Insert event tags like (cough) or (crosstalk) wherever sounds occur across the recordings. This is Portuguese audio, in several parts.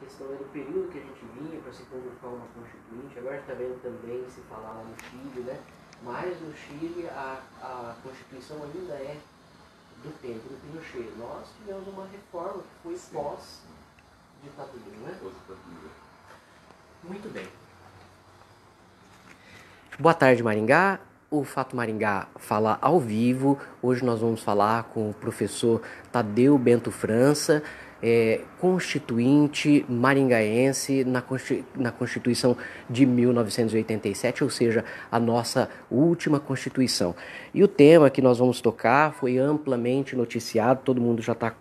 questão é do período que a gente vinha para se convocar uma constituinte. Agora a gente está vendo também se falar lá no Chile, né? Mas no Chile a, a Constituição ainda é do tempo do Pinochet. Nós tivemos uma reforma que foi pós-ditadura, né? Pós-ditadura. Muito bem. Boa tarde, Maringá. O Fato Maringá fala ao vivo. Hoje nós vamos falar com o professor Tadeu Bento França é, constituinte maringaense na, na Constituição de 1987, ou seja, a nossa última Constituição. E o tema que nós vamos tocar foi amplamente noticiado, todo mundo já está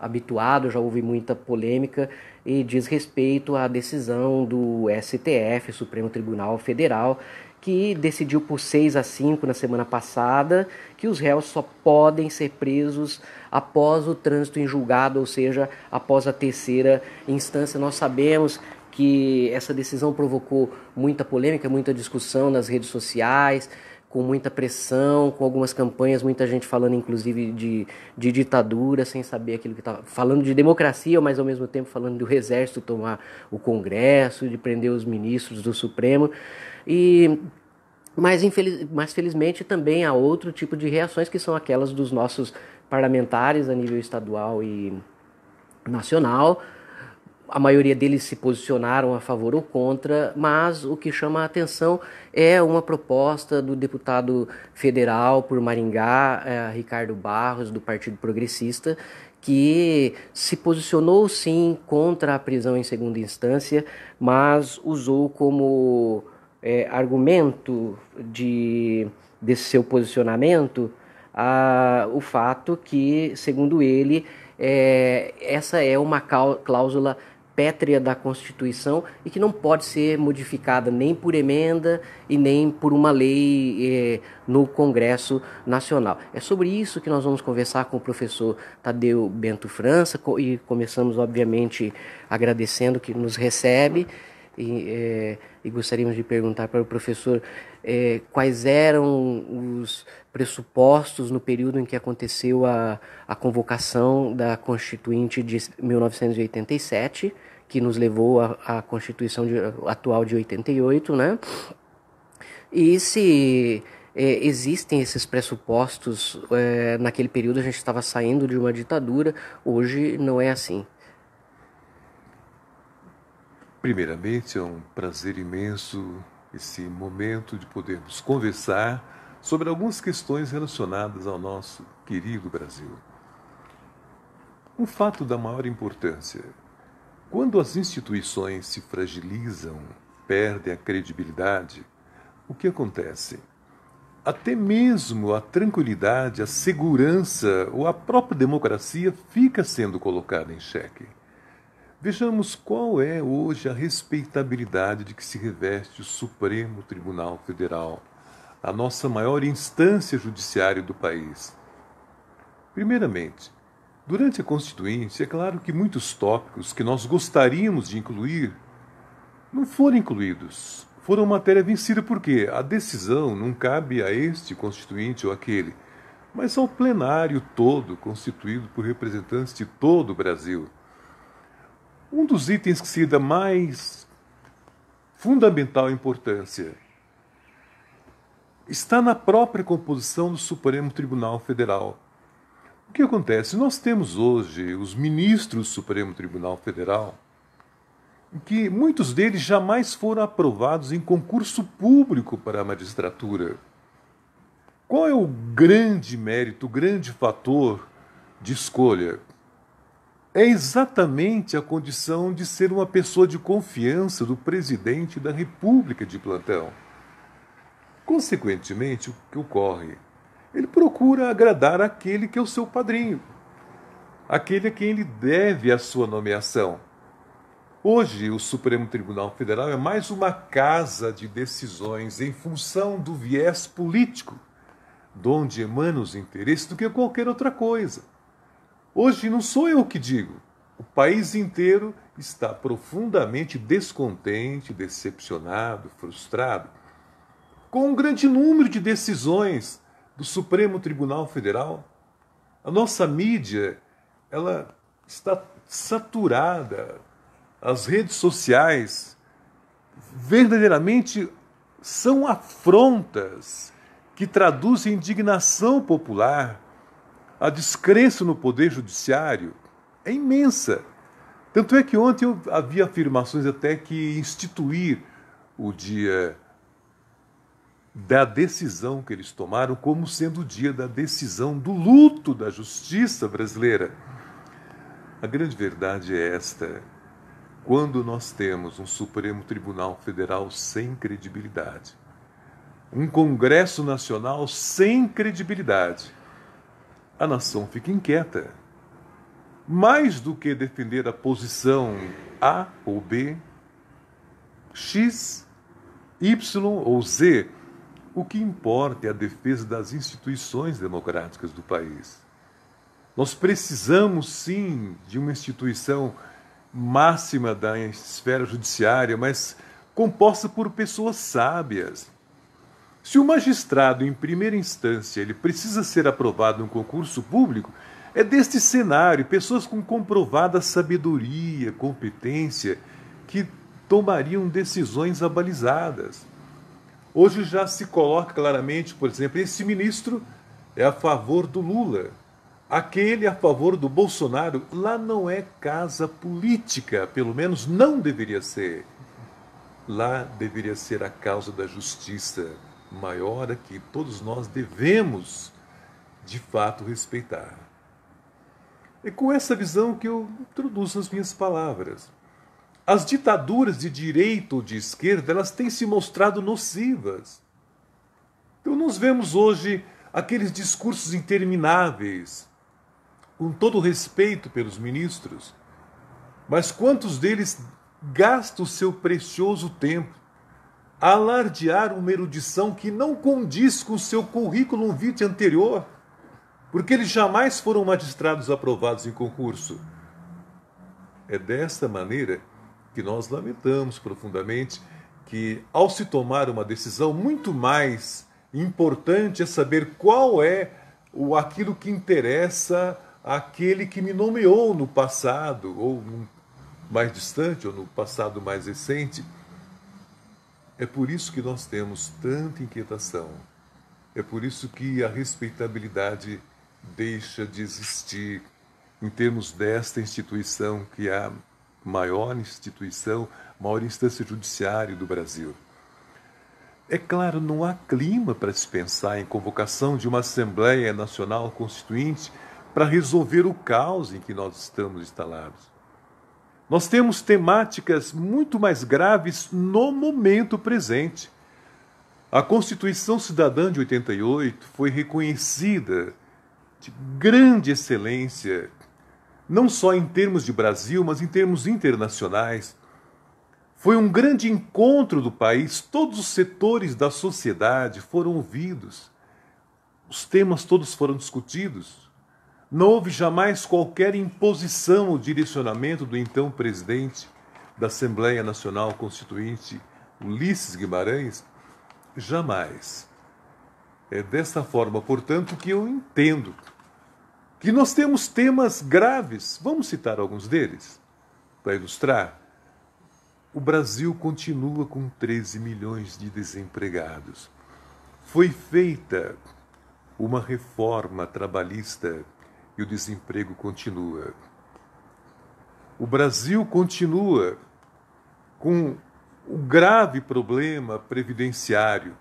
habituado, já houve muita polêmica e diz respeito à decisão do STF, Supremo Tribunal Federal, que decidiu por 6 a 5 na semana passada que os réus só podem ser presos após o trânsito em julgado, ou seja, após a terceira instância. Nós sabemos que essa decisão provocou muita polêmica, muita discussão nas redes sociais, com muita pressão, com algumas campanhas, muita gente falando inclusive de, de ditadura, sem saber aquilo que estava. Falando de democracia, mas ao mesmo tempo falando do exército tomar o Congresso, de prender os ministros do Supremo. E mas, infeliz, mas felizmente também há outro tipo de reações que são aquelas dos nossos parlamentares a nível estadual e nacional. A maioria deles se posicionaram a favor ou contra, mas o que chama a atenção é uma proposta do deputado federal por Maringá, eh, Ricardo Barros, do Partido Progressista, que se posicionou sim contra a prisão em segunda instância, mas usou como é, argumento de, desse seu posicionamento a, o fato que, segundo ele, é, essa é uma cláusula pétrea da Constituição e que não pode ser modificada nem por emenda e nem por uma lei é, no Congresso Nacional. É sobre isso que nós vamos conversar com o professor Tadeu Bento França e começamos, obviamente, agradecendo que nos recebe e, é, e gostaríamos de perguntar para o professor é, quais eram os pressupostos no período em que aconteceu a, a convocação da Constituinte de 1987, que nos levou à Constituição de, atual de 88, né? E se é, existem esses pressupostos, é, naquele período a gente estava saindo de uma ditadura, hoje não é assim. Primeiramente, é um prazer imenso esse momento de podermos conversar sobre algumas questões relacionadas ao nosso querido Brasil. Um fato da maior importância: quando as instituições se fragilizam, perdem a credibilidade, o que acontece? Até mesmo a tranquilidade, a segurança ou a própria democracia fica sendo colocada em xeque. Vejamos qual é hoje a respeitabilidade de que se reveste o Supremo Tribunal Federal, a nossa maior instância judiciária do país. Primeiramente, durante a Constituinte, é claro que muitos tópicos que nós gostaríamos de incluir não foram incluídos. Foram matéria vencida porque a decisão não cabe a este constituinte ou aquele, mas ao plenário todo constituído por representantes de todo o Brasil. Um dos itens que se dá mais fundamental importância está na própria composição do Supremo Tribunal Federal. O que acontece? Nós temos hoje os ministros do Supremo Tribunal Federal, que muitos deles jamais foram aprovados em concurso público para a magistratura. Qual é o grande mérito, o grande fator de escolha? é exatamente a condição de ser uma pessoa de confiança do presidente da República de Plantão. Consequentemente, o que ocorre? Ele procura agradar aquele que é o seu padrinho, aquele a quem ele deve a sua nomeação. Hoje, o Supremo Tribunal Federal é mais uma casa de decisões em função do viés político, de onde emanam os interesses do que qualquer outra coisa. Hoje não sou eu que digo. O país inteiro está profundamente descontente, decepcionado, frustrado com um grande número de decisões do Supremo Tribunal Federal. A nossa mídia, ela está saturada. As redes sociais verdadeiramente são afrontas que traduzem indignação popular a descrença no poder judiciário é imensa. Tanto é que ontem eu havia afirmações até que instituir o dia da decisão que eles tomaram como sendo o dia da decisão do luto da justiça brasileira. A grande verdade é esta: quando nós temos um Supremo Tribunal Federal sem credibilidade, um Congresso Nacional sem credibilidade, a nação fica inquieta. Mais do que defender a posição A ou B, X, Y ou Z, o que importa é a defesa das instituições democráticas do país. Nós precisamos sim de uma instituição máxima da esfera judiciária, mas composta por pessoas sábias, se o magistrado, em primeira instância, ele precisa ser aprovado em um concurso público, é deste cenário pessoas com comprovada sabedoria, competência, que tomariam decisões abalizadas. Hoje já se coloca claramente, por exemplo, esse ministro é a favor do Lula, aquele é a favor do Bolsonaro. Lá não é casa política, pelo menos não deveria ser. Lá deveria ser a causa da justiça maior a que todos nós devemos, de fato, respeitar. É com essa visão que eu introduzo as minhas palavras. As ditaduras de direita ou de esquerda, elas têm se mostrado nocivas. Então nós vemos hoje aqueles discursos intermináveis, com todo respeito pelos ministros, mas quantos deles gastam o seu precioso tempo alardear uma erudição que não condiz com o seu currículo vitae anterior, porque eles jamais foram magistrados aprovados em concurso. É desta maneira que nós lamentamos profundamente que, ao se tomar uma decisão, muito mais importante é saber qual é o aquilo que interessa àquele que me nomeou no passado, ou mais distante, ou no passado mais recente é por isso que nós temos tanta inquietação. É por isso que a respeitabilidade deixa de existir em termos desta instituição que é a maior instituição, maior instância judiciária do Brasil. É claro, não há clima para se pensar em convocação de uma Assembleia Nacional Constituinte para resolver o caos em que nós estamos instalados. Nós temos temáticas muito mais graves no momento presente. A Constituição Cidadã de 88 foi reconhecida de grande excelência, não só em termos de Brasil, mas em termos internacionais. Foi um grande encontro do país, todos os setores da sociedade foram ouvidos, os temas todos foram discutidos, não houve jamais qualquer imposição ou direcionamento do então presidente da Assembleia Nacional Constituinte, Ulisses Guimarães, jamais. É desta forma, portanto, que eu entendo que nós temos temas graves. Vamos citar alguns deles para ilustrar. O Brasil continua com 13 milhões de desempregados. Foi feita uma reforma trabalhista o desemprego continua. O Brasil continua com o grave problema previdenciário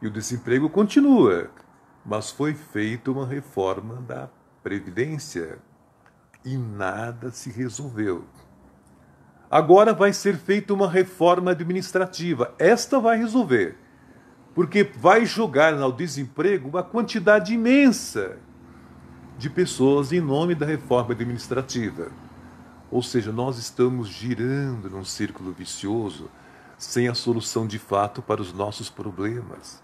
e o desemprego continua, mas foi feita uma reforma da Previdência e nada se resolveu. Agora vai ser feita uma reforma administrativa. Esta vai resolver, porque vai jogar no desemprego uma quantidade imensa de pessoas em nome da reforma administrativa. Ou seja, nós estamos girando num círculo vicioso sem a solução de fato para os nossos problemas.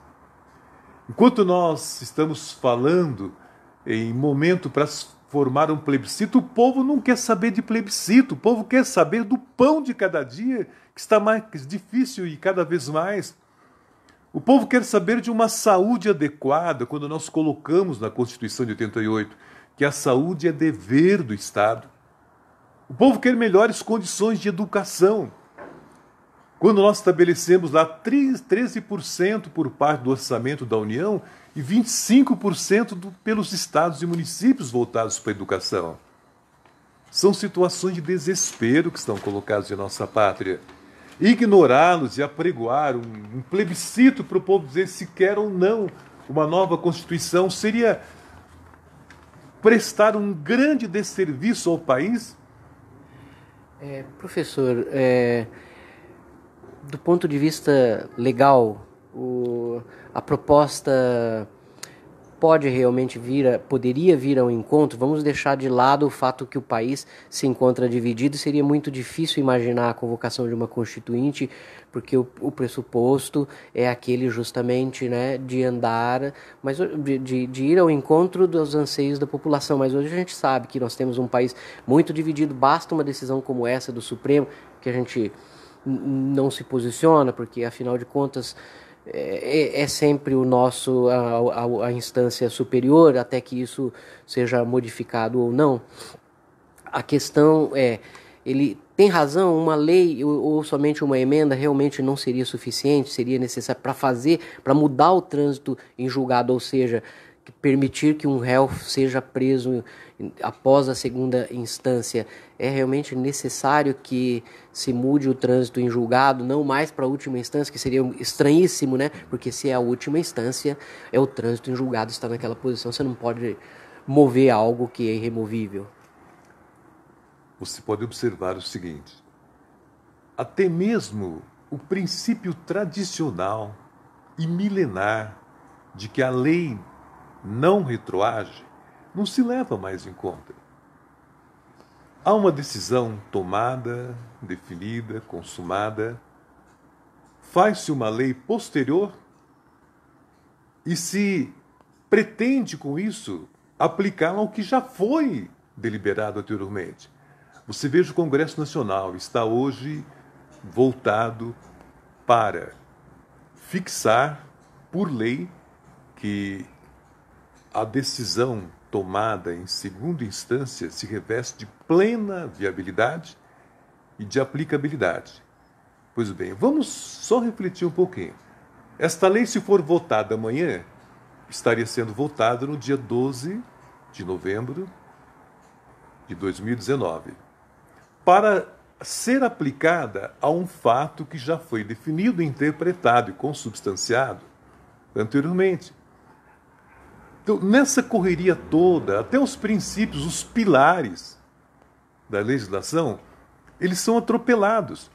Enquanto nós estamos falando em momento para formar um plebiscito, o povo não quer saber de plebiscito, o povo quer saber do pão de cada dia, que está mais difícil e cada vez mais. O povo quer saber de uma saúde adequada quando nós colocamos na Constituição de 88 que a saúde é dever do Estado. O povo quer melhores condições de educação. Quando nós estabelecemos lá 13% por parte do orçamento da União e 25% do, pelos estados e municípios voltados para a educação. São situações de desespero que estão colocadas em nossa pátria ignorá-los e apregoar um, um plebiscito para o povo dizer se quer ou não uma nova Constituição seria prestar um grande desserviço ao país? É, professor, é, do ponto de vista legal, o, a proposta pode realmente vir, a, poderia vir ao encontro, vamos deixar de lado o fato que o país se encontra dividido. Seria muito difícil imaginar a convocação de uma constituinte, porque o, o pressuposto é aquele justamente né, de andar, mas de, de, de ir ao encontro dos anseios da população. Mas hoje a gente sabe que nós temos um país muito dividido, basta uma decisão como essa do Supremo, que a gente não se posiciona, porque afinal de contas é, é, é, sempre o nosso a, a, a, instância superior até que isso seja modificado ou não. A questão é ele tem razão uma lei ou, ou somente uma emenda realmente não seria suficiente seria necessário para fazer para mudar o trânsito em julgado ou seja permitir que um réu seja preso após a segunda instância, é realmente necessário que se mude o trânsito em julgado, não mais para a última instância, que seria estranhíssimo, né? Porque se é a última instância, é o trânsito em julgado está naquela posição, você não pode mover algo que é irremovível. Você pode observar o seguinte: até mesmo o princípio tradicional e milenar de que a lei não retroage, não se leva mais em conta. Há uma decisão tomada, definida, consumada. Faz-se uma lei posterior e se pretende com isso aplicá-la ao que já foi deliberado anteriormente. Você veja o Congresso Nacional está hoje voltado para fixar por lei que a decisão tomada em segunda instância se reveste de plena viabilidade e de aplicabilidade. Pois bem, vamos só refletir um pouquinho. Esta lei, se for votada amanhã, estaria sendo votada no dia 12 de novembro de 2019, para ser aplicada a um fato que já foi definido, interpretado e consubstanciado anteriormente. Então, nessa correria toda, até os princípios, os pilares da legislação, eles são atropelados.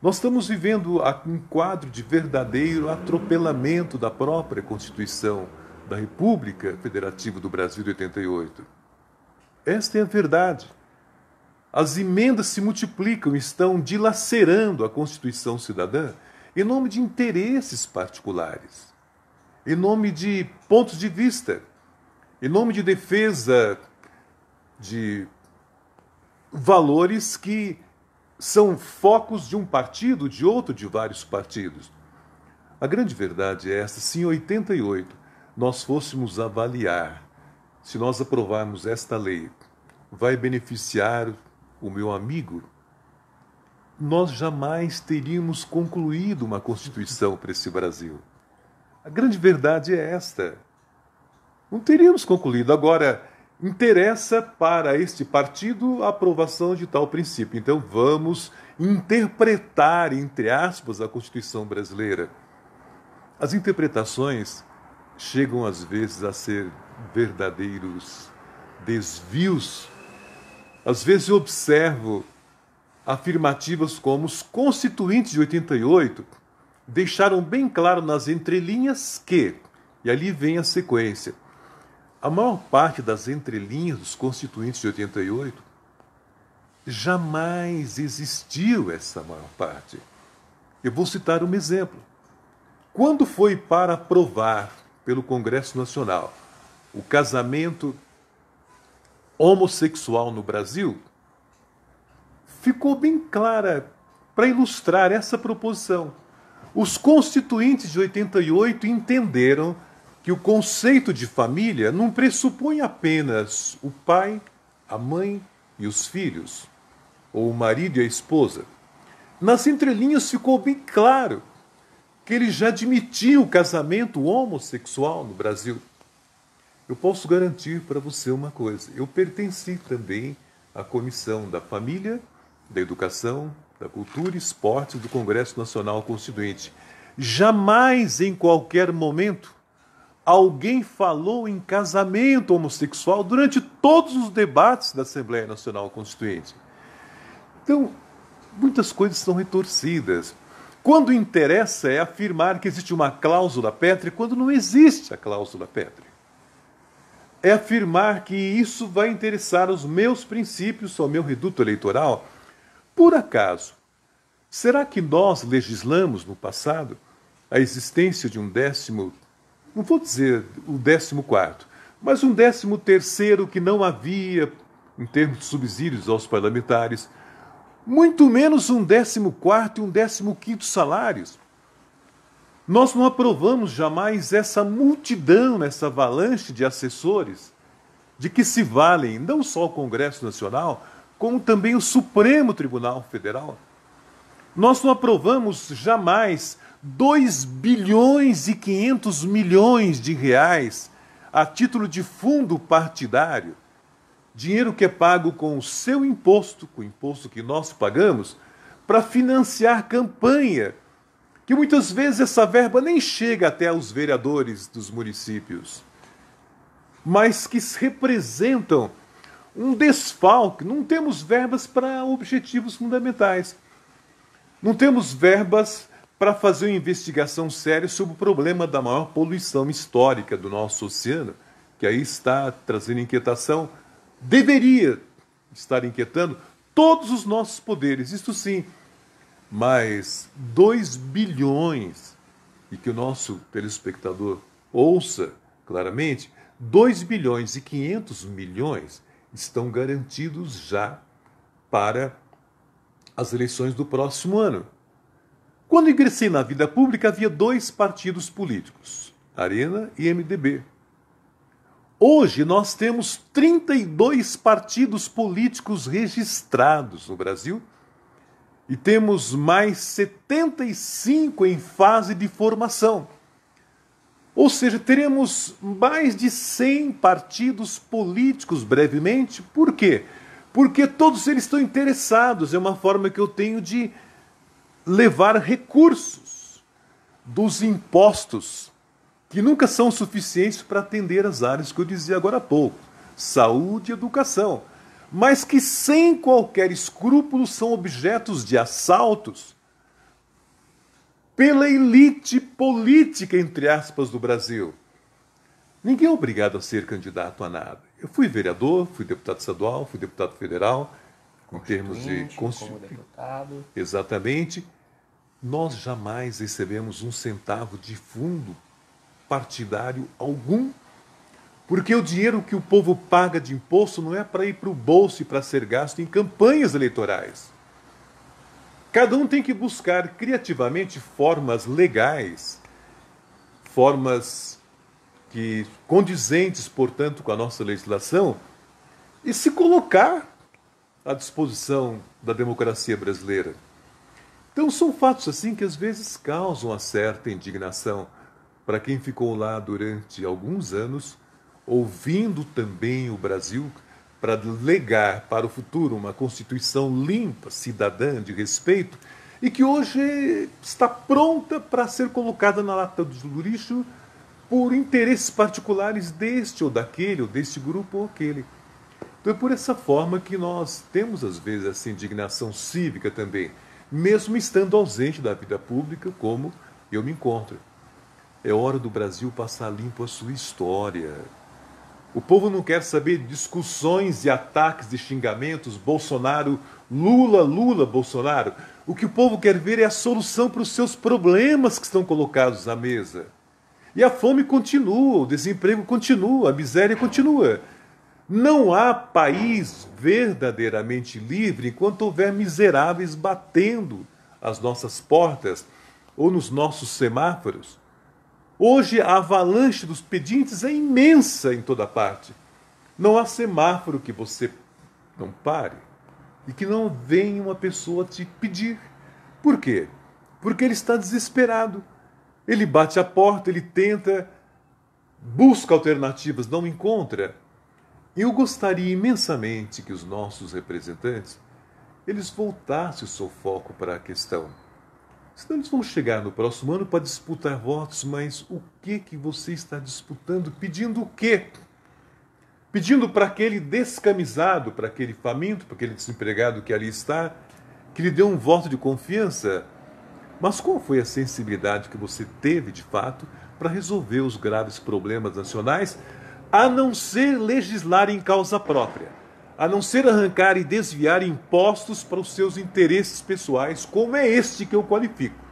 Nós estamos vivendo um quadro de verdadeiro atropelamento da própria Constituição da República Federativa do Brasil de 88. Esta é a verdade. As emendas se multiplicam, estão dilacerando a Constituição cidadã em nome de interesses particulares em nome de pontos de vista, em nome de defesa de valores que são focos de um partido, de outro, de vários partidos. A grande verdade é essa: se em 88 nós fôssemos avaliar, se nós aprovarmos esta lei, vai beneficiar o meu amigo, nós jamais teríamos concluído uma Constituição para esse Brasil. A grande verdade é esta. Não teríamos concluído. Agora, interessa para este partido a aprovação de tal princípio. Então, vamos interpretar, entre aspas, a Constituição brasileira. As interpretações chegam, às vezes, a ser verdadeiros desvios. Às vezes, eu observo afirmativas como os constituintes de 88 deixaram bem claro nas entrelinhas que, e ali vem a sequência, a maior parte das entrelinhas dos constituintes de 88 jamais existiu essa maior parte. Eu vou citar um exemplo. Quando foi para aprovar pelo Congresso Nacional o casamento homossexual no Brasil, ficou bem clara para ilustrar essa proposição os constituintes de 88 entenderam que o conceito de família não pressupõe apenas o pai, a mãe e os filhos, ou o marido e a esposa. Nas entrelinhas ficou bem claro que ele já admitia o casamento homossexual no Brasil. Eu posso garantir para você uma coisa: eu pertenci também à comissão da família, da educação da Cultura e Esportes do Congresso Nacional Constituinte. Jamais, em qualquer momento, alguém falou em casamento homossexual durante todos os debates da Assembleia Nacional Constituinte. Então, muitas coisas são retorcidas. Quando interessa é afirmar que existe uma cláusula pétrea quando não existe a cláusula pétrea. É afirmar que isso vai interessar os meus princípios, ao meu reduto eleitoral por acaso. Será que nós legislamos no passado a existência de um décimo, não vou dizer o décimo quarto, mas um décimo terceiro que não havia em termos de subsídios aos parlamentares, muito menos um décimo quarto e um décimo quinto salários? Nós não aprovamos jamais essa multidão, essa avalanche de assessores de que se valem não só o Congresso Nacional, como também o Supremo Tribunal Federal. Nós não aprovamos jamais 2 bilhões e 500 milhões de reais a título de fundo partidário, dinheiro que é pago com o seu imposto, com o imposto que nós pagamos, para financiar campanha, que muitas vezes essa verba nem chega até os vereadores dos municípios, mas que representam um desfalque. Não temos verbas para objetivos fundamentais. Não temos verbas para fazer uma investigação séria sobre o problema da maior poluição histórica do nosso oceano, que aí está trazendo inquietação. Deveria estar inquietando todos os nossos poderes, isso sim. Mas 2 bilhões, e que o nosso telespectador ouça claramente, 2 bilhões e 500 milhões estão garantidos já para as eleições do próximo ano. Quando ingressei na vida pública, havia dois partidos políticos, Arena e MDB. Hoje nós temos 32 partidos políticos registrados no Brasil e temos mais 75 em fase de formação. Ou seja, teremos mais de 100 partidos políticos brevemente. Por quê? Porque todos eles estão interessados, é uma forma que eu tenho de levar recursos dos impostos, que nunca são suficientes para atender as áreas que eu dizia agora há pouco: saúde e educação. Mas que sem qualquer escrúpulo são objetos de assaltos pela elite política, entre aspas, do Brasil. Ninguém é obrigado a ser candidato a nada. Eu fui vereador, fui deputado estadual, fui deputado federal, em termos de Exatamente. Nós jamais recebemos um centavo de fundo partidário algum, porque o dinheiro que o povo paga de imposto não é para ir para o bolso e para ser gasto em campanhas eleitorais. Cada um tem que buscar criativamente formas legais, formas que condizentes, portanto, com a nossa legislação e se colocar à disposição da democracia brasileira. Então são fatos assim que às vezes causam uma certa indignação para quem ficou lá durante alguns anos ouvindo também o Brasil para legar para o futuro uma Constituição limpa, cidadã, de respeito, e que hoje está pronta para ser colocada na lata do lixo por interesses particulares deste ou daquele, ou deste grupo ou aquele. Então é por essa forma que nós temos, às vezes, essa indignação cívica também, mesmo estando ausente da vida pública, como eu me encontro. É hora do Brasil passar limpo a sua história, o povo não quer saber discussões e ataques de xingamentos, Bolsonaro, Lula, Lula, Bolsonaro. O que o povo quer ver é a solução para os seus problemas que estão colocados na mesa. E a fome continua, o desemprego continua, a miséria continua. Não há país verdadeiramente livre enquanto houver miseráveis batendo as nossas portas ou nos nossos semáforos. Hoje a avalanche dos pedintes é imensa em toda parte. Não há semáforo que você não pare e que não venha uma pessoa te pedir. Por quê? Porque ele está desesperado. Ele bate a porta, ele tenta, busca alternativas, não encontra. Eu gostaria imensamente que os nossos representantes eles voltassem o seu foco para a questão Senão eles vão chegar no próximo ano para disputar votos, mas o que que você está disputando? Pedindo o quê? Pedindo para aquele descamisado, para aquele faminto, para aquele desempregado que ali está, que lhe dê um voto de confiança? Mas qual foi a sensibilidade que você teve de fato para resolver os graves problemas nacionais, a não ser legislar em causa própria? a não ser arrancar e desviar impostos para os seus interesses pessoais, como é este que eu qualifico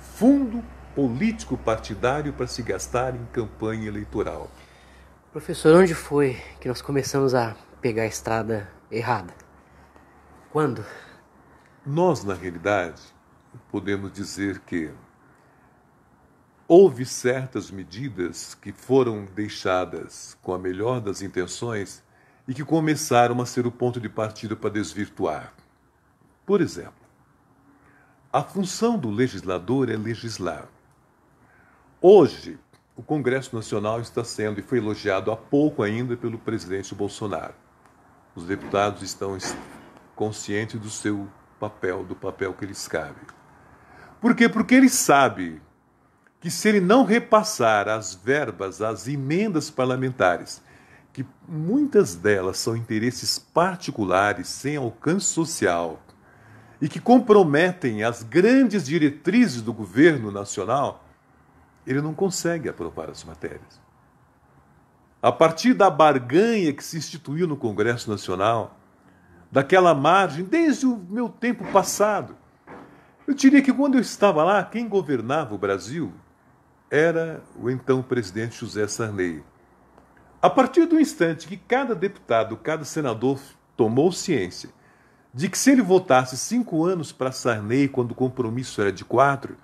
fundo político partidário para se gastar em campanha eleitoral. Professor, onde foi que nós começamos a pegar a estrada errada? Quando? Nós, na realidade, podemos dizer que houve certas medidas que foram deixadas com a melhor das intenções e que começaram a ser o ponto de partida para desvirtuar. Por exemplo, a função do legislador é legislar. Hoje, o Congresso Nacional está sendo e foi elogiado há pouco ainda pelo presidente Bolsonaro. Os deputados estão conscientes do seu papel, do papel que lhes cabe. Por quê? Porque ele sabe que se ele não repassar as verbas, as emendas parlamentares que muitas delas são interesses particulares sem alcance social e que comprometem as grandes diretrizes do governo nacional, ele não consegue aprovar as matérias. A partir da barganha que se instituiu no Congresso Nacional, daquela margem, desde o meu tempo passado, eu diria que quando eu estava lá, quem governava o Brasil era o então presidente José Sarney. A partir do instante que cada deputado, cada senador tomou ciência de que se ele votasse cinco anos para Sarney quando o compromisso era de quatro,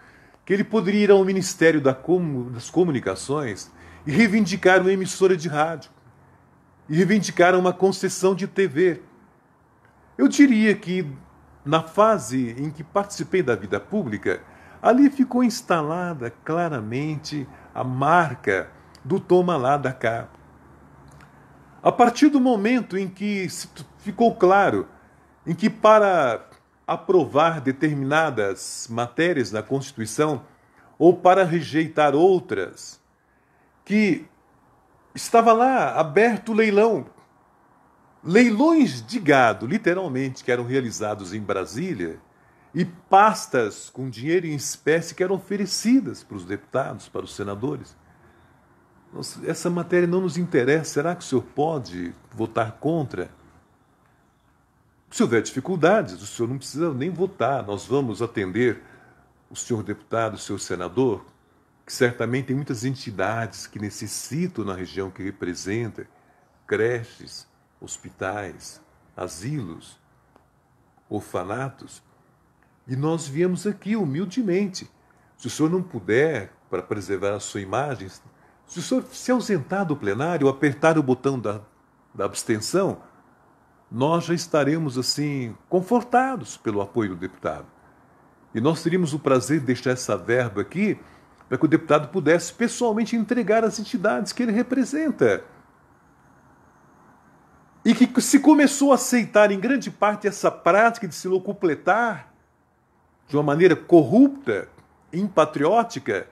que ele poderia ir ao Ministério das Comunicações e reivindicar uma emissora de rádio, e reivindicar uma concessão de TV. Eu diria que, na fase em que participei da vida pública, ali ficou instalada claramente a marca do toma lá da cá. A partir do momento em que ficou claro em que para aprovar determinadas matérias na Constituição ou para rejeitar outras, que estava lá aberto o leilão, leilões de gado, literalmente, que eram realizados em Brasília e pastas com dinheiro em espécie que eram oferecidas para os deputados, para os senadores essa matéria não nos interessa, será que o senhor pode votar contra? Se houver dificuldades, o senhor não precisa nem votar, nós vamos atender o senhor deputado, o senhor senador, que certamente tem muitas entidades que necessitam na região que representa creches, hospitais, asilos, orfanatos. E nós viemos aqui humildemente. Se o senhor não puder, para preservar a sua imagem, se o senhor se ausentar do plenário, apertar o botão da, da abstenção, nós já estaremos assim confortados pelo apoio do deputado. E nós teríamos o prazer de deixar essa verba aqui para que o deputado pudesse pessoalmente entregar às entidades que ele representa. E que se começou a aceitar em grande parte essa prática de se locupletar de uma maneira corrupta, impatriótica,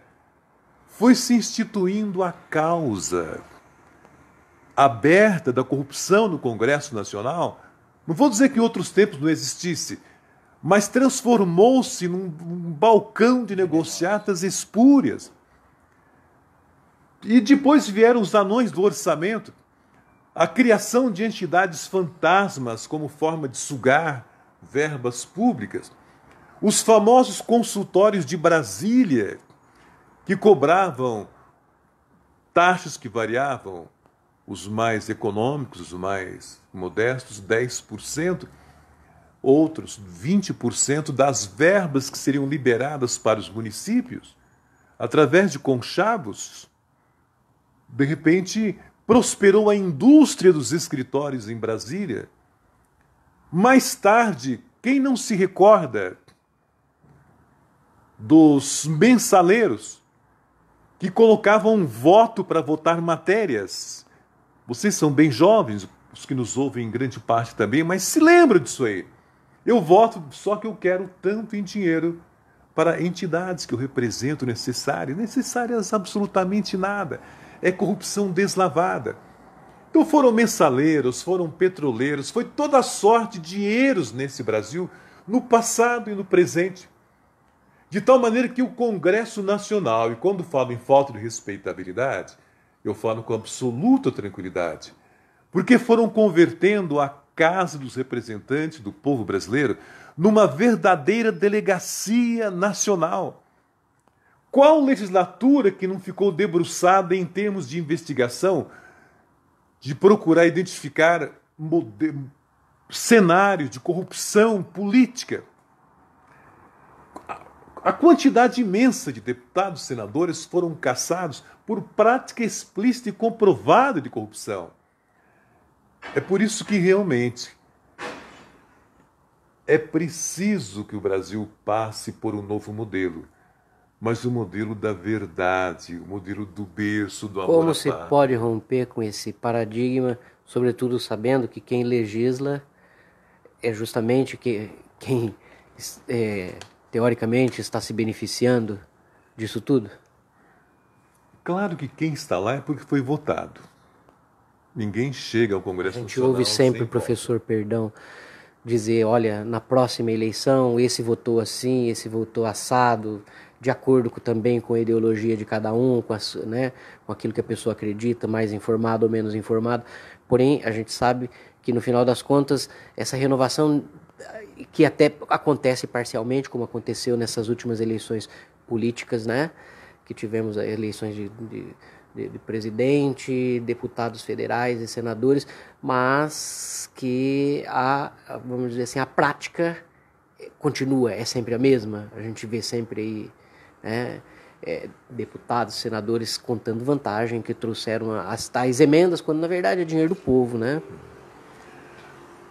foi se instituindo a causa aberta da corrupção no Congresso Nacional. Não vou dizer que em outros tempos não existisse, mas transformou-se num, num balcão de negociatas espúrias. E depois vieram os anões do orçamento, a criação de entidades fantasmas como forma de sugar verbas públicas, os famosos consultórios de Brasília, que cobravam taxas que variavam, os mais econômicos, os mais modestos, 10%, outros 20% das verbas que seriam liberadas para os municípios, através de conchavos, de repente prosperou a indústria dos escritórios em Brasília. Mais tarde, quem não se recorda dos mensaleiros que colocavam um voto para votar matérias. Vocês são bem jovens, os que nos ouvem em grande parte também, mas se lembram disso aí. Eu voto só que eu quero tanto em dinheiro para entidades que eu represento necessárias, necessárias absolutamente nada. É corrupção deslavada. Então foram mensaleiros, foram petroleiros, foi toda sorte de dinheiros nesse Brasil, no passado e no presente. De tal maneira que o Congresso Nacional, e quando falo em falta de respeitabilidade, eu falo com absoluta tranquilidade, porque foram convertendo a Casa dos Representantes do Povo Brasileiro numa verdadeira delegacia nacional. Qual legislatura que não ficou debruçada em termos de investigação, de procurar identificar cenários de corrupção política? a quantidade imensa de deputados e senadores foram caçados por prática explícita e comprovada de corrupção. É por isso que realmente é preciso que o Brasil passe por um novo modelo, mas o modelo da verdade, o modelo do berço, do amor. Como se pode romper com esse paradigma, sobretudo sabendo que quem legisla é justamente que, quem é, teoricamente, está se beneficiando disso tudo? Claro que quem está lá é porque foi votado. Ninguém chega ao Congresso A gente ouve sempre o professor voto. Perdão dizer: olha, na próxima eleição, esse votou assim, esse votou assado, de acordo com, também com a ideologia de cada um, com, as, né, com aquilo que a pessoa acredita, mais informado ou menos informado. Porém, a gente sabe que no final das contas, essa renovação que até acontece parcialmente, como aconteceu nessas últimas eleições políticas, né? Que tivemos eleições de, de, de, de presidente, deputados federais e senadores, mas que a, vamos dizer assim, a prática continua, é sempre a mesma. A gente vê sempre aí, né? É, deputados, senadores contando vantagem que trouxeram as tais emendas, quando na verdade é dinheiro do povo, né?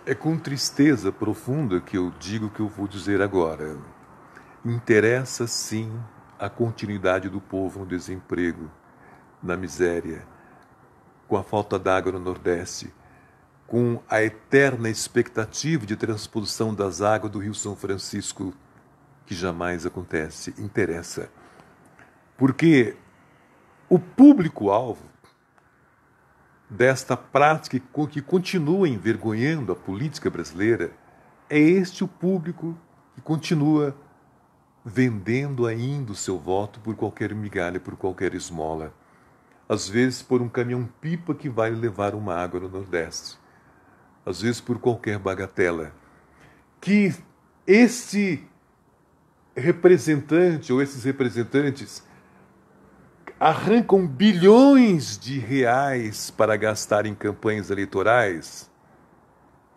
É com tristeza profunda que eu digo o que eu vou dizer agora. Interessa sim a continuidade do povo no desemprego, na miséria, com a falta d'água no Nordeste, com a eterna expectativa de transposição das águas do Rio São Francisco, que jamais acontece. Interessa. Porque o público-alvo desta prática que continua envergonhando a política brasileira, é este o público que continua vendendo ainda o seu voto por qualquer migalha, por qualquer esmola. Às vezes por um caminhão-pipa que vai levar uma água no Nordeste. Às vezes por qualquer bagatela. Que esse representante ou esses representantes arrancam bilhões de reais para gastar em campanhas eleitorais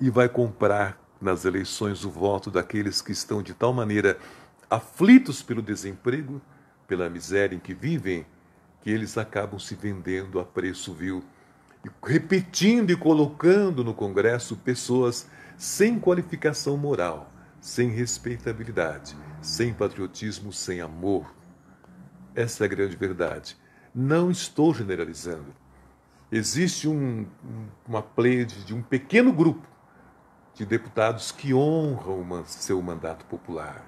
e vai comprar nas eleições o voto daqueles que estão de tal maneira aflitos pelo desemprego, pela miséria em que vivem, que eles acabam se vendendo a preço vil, repetindo e colocando no Congresso pessoas sem qualificação moral, sem respeitabilidade, sem patriotismo, sem amor essa é a grande verdade. Não estou generalizando. Existe um, uma pleite de um pequeno grupo de deputados que honram seu mandato popular.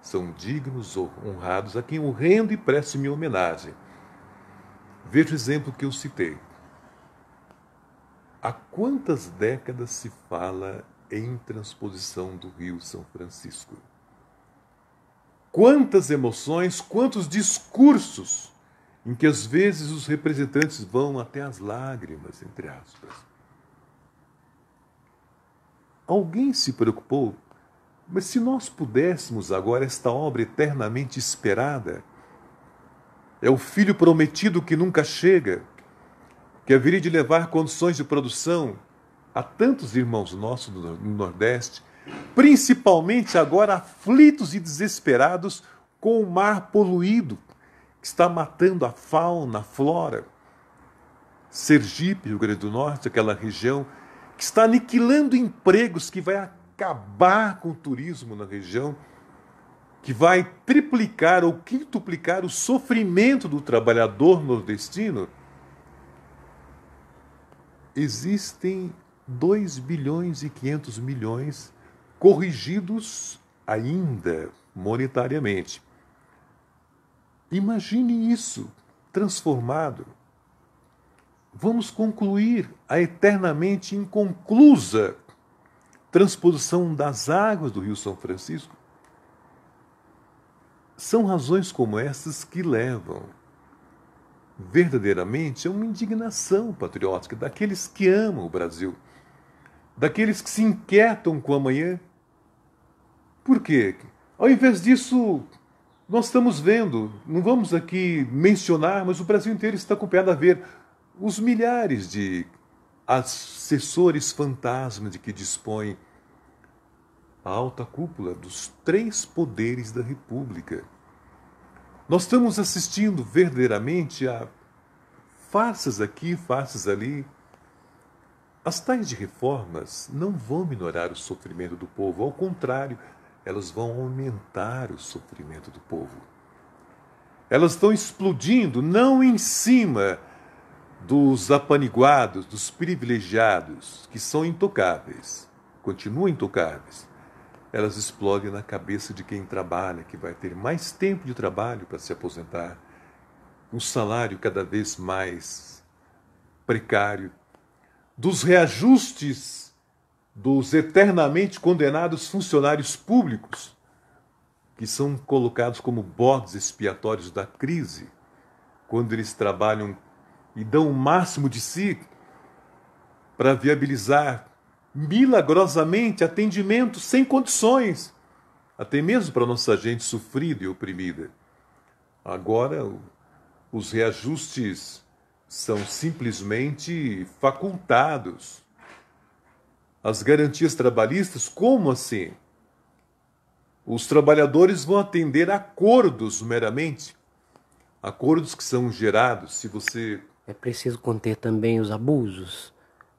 São dignos ou honrados a quem o rendo e preste minha homenagem. Veja o exemplo que eu citei. Há quantas décadas se fala em transposição do Rio São Francisco? quantas emoções, quantos discursos em que às vezes os representantes vão até as lágrimas, entre aspas. Alguém se preocupou, mas se nós pudéssemos agora esta obra eternamente esperada, é o filho prometido que nunca chega, que haveria de levar condições de produção a tantos irmãos nossos no Nordeste, principalmente agora aflitos e desesperados com o mar poluído, que está matando a fauna, a flora. Sergipe, Rio Grande do Norte, aquela região que está aniquilando empregos, que vai acabar com o turismo na região, que vai triplicar ou quintuplicar o sofrimento do trabalhador nordestino. Existem 2 bilhões e 500 milhões corrigidos ainda monetariamente. Imagine isso transformado. Vamos concluir a eternamente inconclusa transposição das águas do Rio São Francisco. São razões como essas que levam verdadeiramente a uma indignação patriótica daqueles que amam o Brasil daqueles que se inquietam com amanhã. Por quê? Ao invés disso, nós estamos vendo, não vamos aqui mencionar, mas o Brasil inteiro está acompanhado a ver os milhares de assessores fantasma de que dispõe a alta cúpula dos três poderes da República. Nós estamos assistindo verdadeiramente a faças aqui, faças ali, as tais de reformas não vão minorar o sofrimento do povo, ao contrário, elas vão aumentar o sofrimento do povo. Elas estão explodindo não em cima dos apaniguados, dos privilegiados, que são intocáveis, continuam intocáveis. Elas explodem na cabeça de quem trabalha, que vai ter mais tempo de trabalho para se aposentar, um salário cada vez mais precário, dos reajustes dos eternamente condenados funcionários públicos, que são colocados como bodes expiatórios da crise, quando eles trabalham e dão o máximo de si para viabilizar milagrosamente atendimento sem condições, até mesmo para nossa gente sofrida e oprimida. Agora, os reajustes são simplesmente facultados. As garantias trabalhistas, como assim? Os trabalhadores vão atender acordos meramente. Acordos que são gerados, se você. É preciso conter também os abusos.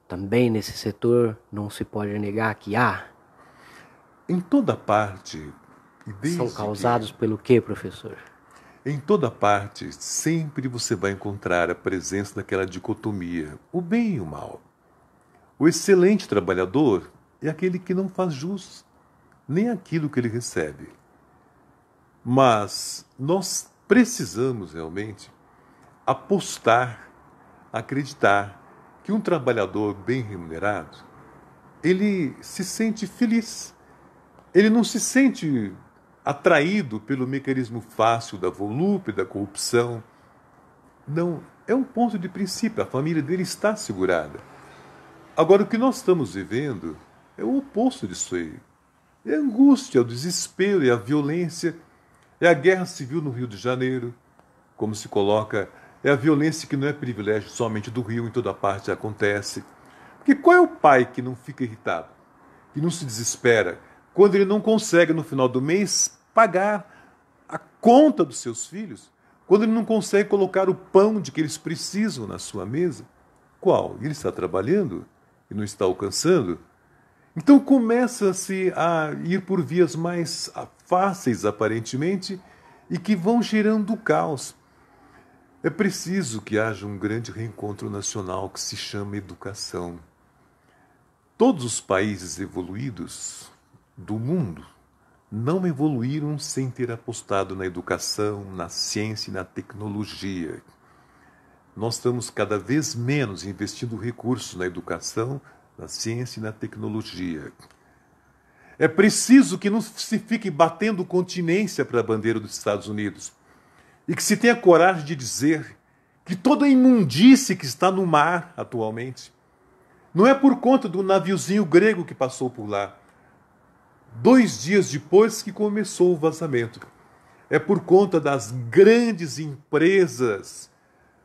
Também nesse setor não se pode negar que há. Em toda parte. São causados que... pelo que, professor? Em toda parte, sempre você vai encontrar a presença daquela dicotomia, o bem e o mal. O excelente trabalhador é aquele que não faz jus nem aquilo que ele recebe. Mas nós precisamos realmente apostar, acreditar que um trabalhador bem remunerado, ele se sente feliz. Ele não se sente atraído pelo mecanismo fácil da volúpia, da corrupção. Não, é um ponto de princípio, a família dele está segurada. Agora, o que nós estamos vivendo é o oposto disso aí. É a angústia, o desespero, e a violência, é a guerra civil no Rio de Janeiro, como se coloca, é a violência que não é privilégio somente do Rio, em toda parte acontece. Porque qual é o pai que não fica irritado, que não se desespera, quando ele não consegue no final do mês pagar a conta dos seus filhos, quando ele não consegue colocar o pão de que eles precisam na sua mesa? Qual? Ele está trabalhando e não está alcançando? Então começa-se a ir por vias mais fáceis, aparentemente, e que vão gerando caos. É preciso que haja um grande reencontro nacional que se chama educação. Todos os países evoluídos do mundo não evoluíram sem ter apostado na educação, na ciência e na tecnologia. Nós estamos cada vez menos investindo recursos na educação, na ciência e na tecnologia. É preciso que não se fique batendo continência para a bandeira dos Estados Unidos e que se tenha coragem de dizer que toda a imundície que está no mar atualmente não é por conta do naviozinho grego que passou por lá dois dias depois que começou o vazamento. É por conta das grandes empresas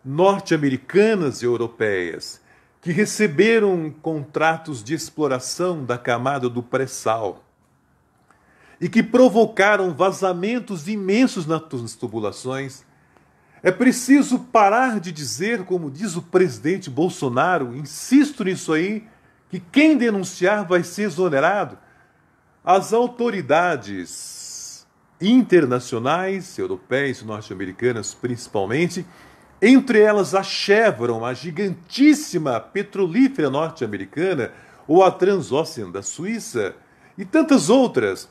norte-americanas e europeias que receberam contratos de exploração da camada do pré-sal e que provocaram vazamentos imensos nas tubulações. É preciso parar de dizer, como diz o presidente Bolsonaro, insisto nisso aí, que quem denunciar vai ser exonerado. As autoridades internacionais, europeias e norte-americanas principalmente, entre elas a Chevron, a gigantíssima petrolífera norte-americana, ou a Transocean da Suíça, e tantas outras,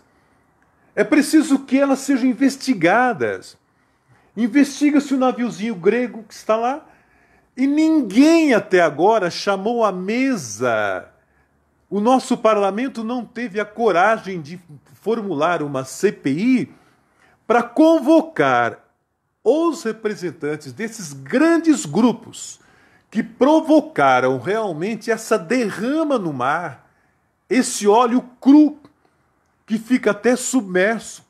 é preciso que elas sejam investigadas. Investiga-se o naviozinho grego que está lá e ninguém até agora chamou à mesa o nosso parlamento não teve a coragem de formular uma CPI para convocar os representantes desses grandes grupos que provocaram realmente essa derrama no mar, esse óleo cru que fica até submerso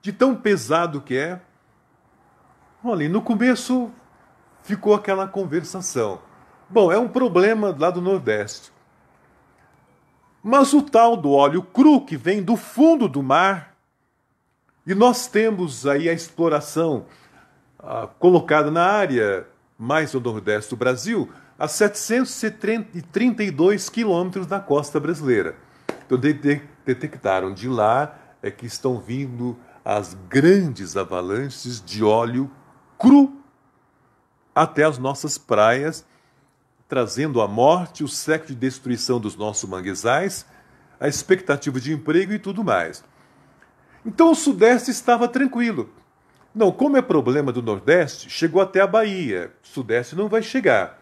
de tão pesado que é. Olha, no começo ficou aquela conversação. Bom, é um problema lá do Nordeste. Mas o tal do óleo cru que vem do fundo do mar, e nós temos aí a exploração ah, colocada na área mais ao nordeste do Brasil, a 732 quilômetros da costa brasileira. Então, de de detectaram de lá é que estão vindo as grandes avalanches de óleo cru até as nossas praias trazendo a morte, o século de destruição dos nossos manguezais, a expectativa de emprego e tudo mais. Então o Sudeste estava tranquilo. Não, como é problema do Nordeste, chegou até a Bahia. Sudeste não vai chegar.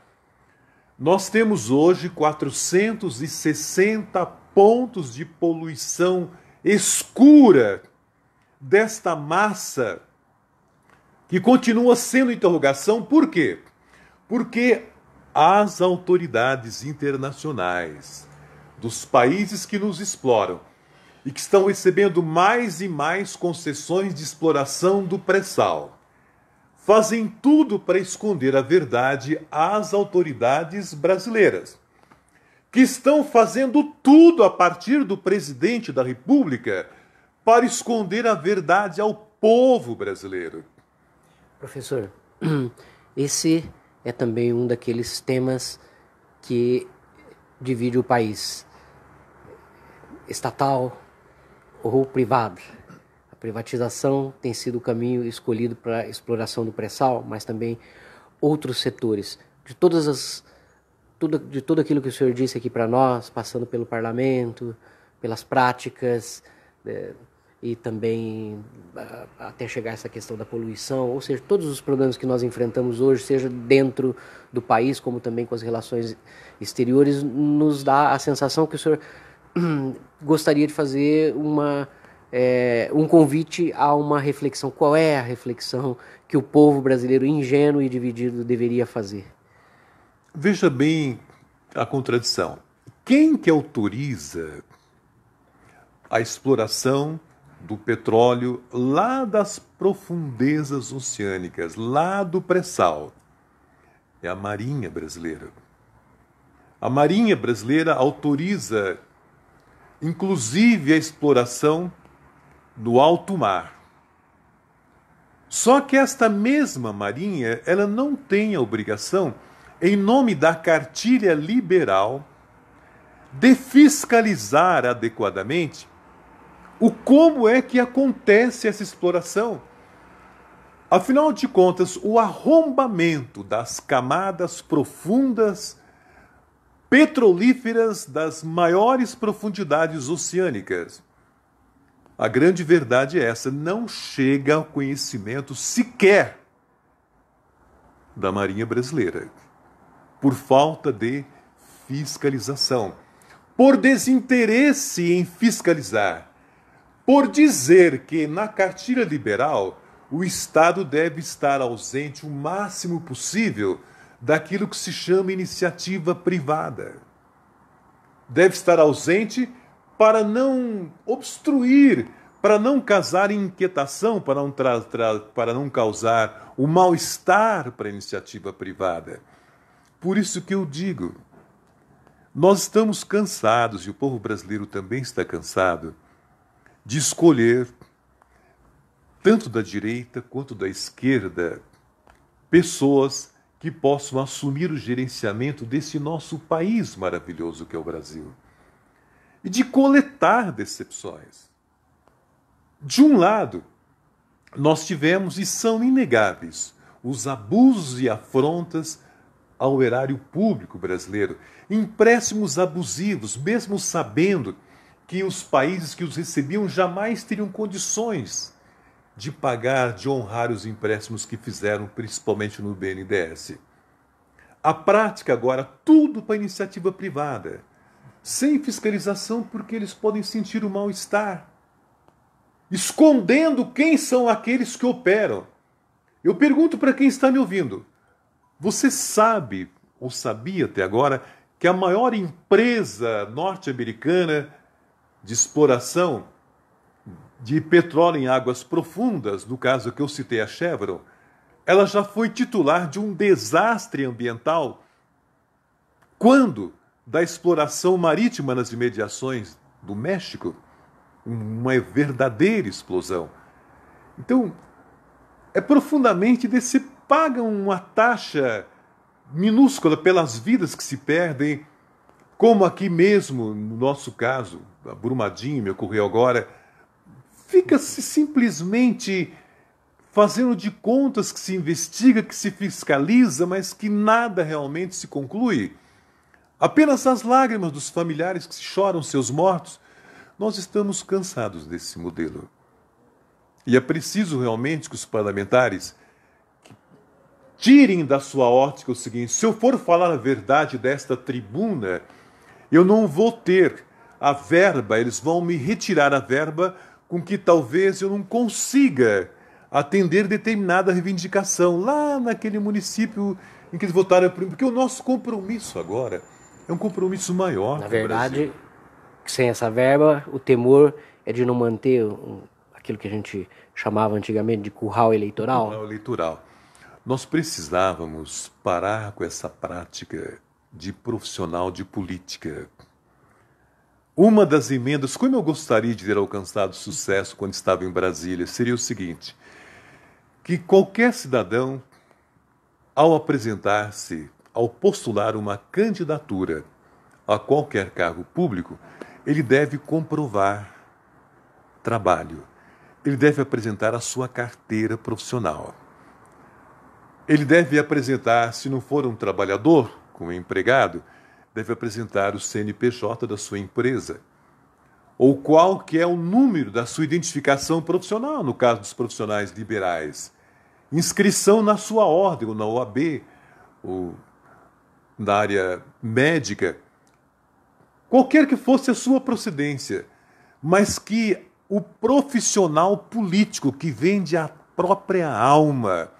Nós temos hoje 460 pontos de poluição escura desta massa que continua sendo interrogação. Por quê? Porque às autoridades internacionais dos países que nos exploram e que estão recebendo mais e mais concessões de exploração do pré-sal. Fazem tudo para esconder a verdade às autoridades brasileiras, que estão fazendo tudo a partir do presidente da República para esconder a verdade ao povo brasileiro. Professor, (clears throat) esse é também um daqueles temas que divide o país estatal ou privado. A privatização tem sido o caminho escolhido para a exploração do pré-sal, mas também outros setores. De todas as tudo, de tudo aquilo que o senhor disse aqui para nós, passando pelo parlamento, pelas práticas, eh, e também ah, até chegar essa questão da poluição, ou seja, todos os problemas que nós enfrentamos hoje, seja dentro do país como também com as relações exteriores, nos dá a sensação que o senhor hum, gostaria de fazer uma é, um convite a uma reflexão. Qual é a reflexão que o povo brasileiro ingênuo e dividido deveria fazer? Veja bem a contradição. Quem que autoriza a exploração do petróleo lá das profundezas oceânicas, lá do pré-sal. É a Marinha Brasileira. A Marinha Brasileira autoriza, inclusive, a exploração do alto mar. Só que esta mesma Marinha, ela não tem a obrigação, em nome da cartilha liberal, de fiscalizar adequadamente o como é que acontece essa exploração. Afinal de contas, o arrombamento das camadas profundas petrolíferas das maiores profundidades oceânicas. A grande verdade é essa: não chega ao conhecimento sequer da Marinha Brasileira, por falta de fiscalização, por desinteresse em fiscalizar por dizer que na cartilha liberal o Estado deve estar ausente o máximo possível daquilo que se chama iniciativa privada. Deve estar ausente para não obstruir, para não causar inquietação, para não, para não causar o mal-estar para a iniciativa privada. Por isso que eu digo, nós estamos cansados, e o povo brasileiro também está cansado, de escolher, tanto da direita quanto da esquerda, pessoas que possam assumir o gerenciamento desse nosso país maravilhoso que é o Brasil. E de coletar decepções. De um lado, nós tivemos e são inegáveis os abusos e afrontas ao erário público brasileiro, empréstimos abusivos, mesmo sabendo que os países que os recebiam jamais teriam condições de pagar, de honrar os empréstimos que fizeram, principalmente no BNDES. A prática agora, tudo para iniciativa privada, sem fiscalização, porque eles podem sentir o mal-estar, escondendo quem são aqueles que operam. Eu pergunto para quem está me ouvindo: você sabe, ou sabia até agora, que a maior empresa norte-americana de exploração de petróleo em águas profundas, no caso que eu citei a Chevron, ela já foi titular de um desastre ambiental quando da exploração marítima nas imediações do México, uma verdadeira explosão. Então, é profundamente desse pagam uma taxa minúscula pelas vidas que se perdem, como aqui mesmo, no nosso caso, a Brumadinho me ocorreu agora, fica-se simplesmente fazendo de contas que se investiga, que se fiscaliza, mas que nada realmente se conclui. Apenas as lágrimas dos familiares que choram seus mortos. Nós estamos cansados desse modelo. E é preciso realmente que os parlamentares tirem da sua ótica o seguinte: se eu for falar a verdade desta tribuna, eu não vou ter a verba, eles vão me retirar a verba com que talvez eu não consiga atender determinada reivindicação lá naquele município em que eles votaram. Porque o nosso compromisso agora é um compromisso maior. Na verdade, sem essa verba, o temor é de não manter aquilo que a gente chamava antigamente de curral eleitoral. Curral eleitoral. Nós precisávamos parar com essa prática de profissional de política. Uma das emendas, como eu gostaria de ter alcançado sucesso quando estava em Brasília, seria o seguinte: que qualquer cidadão, ao apresentar-se, ao postular uma candidatura a qualquer cargo público, ele deve comprovar trabalho, ele deve apresentar a sua carteira profissional. Ele deve apresentar, se não for um trabalhador, com o empregado, deve apresentar o CNPJ da sua empresa ou qual que é o número da sua identificação profissional, no caso dos profissionais liberais. Inscrição na sua ordem, ou na OAB, ou na área médica, qualquer que fosse a sua procedência, mas que o profissional político que vende a própria alma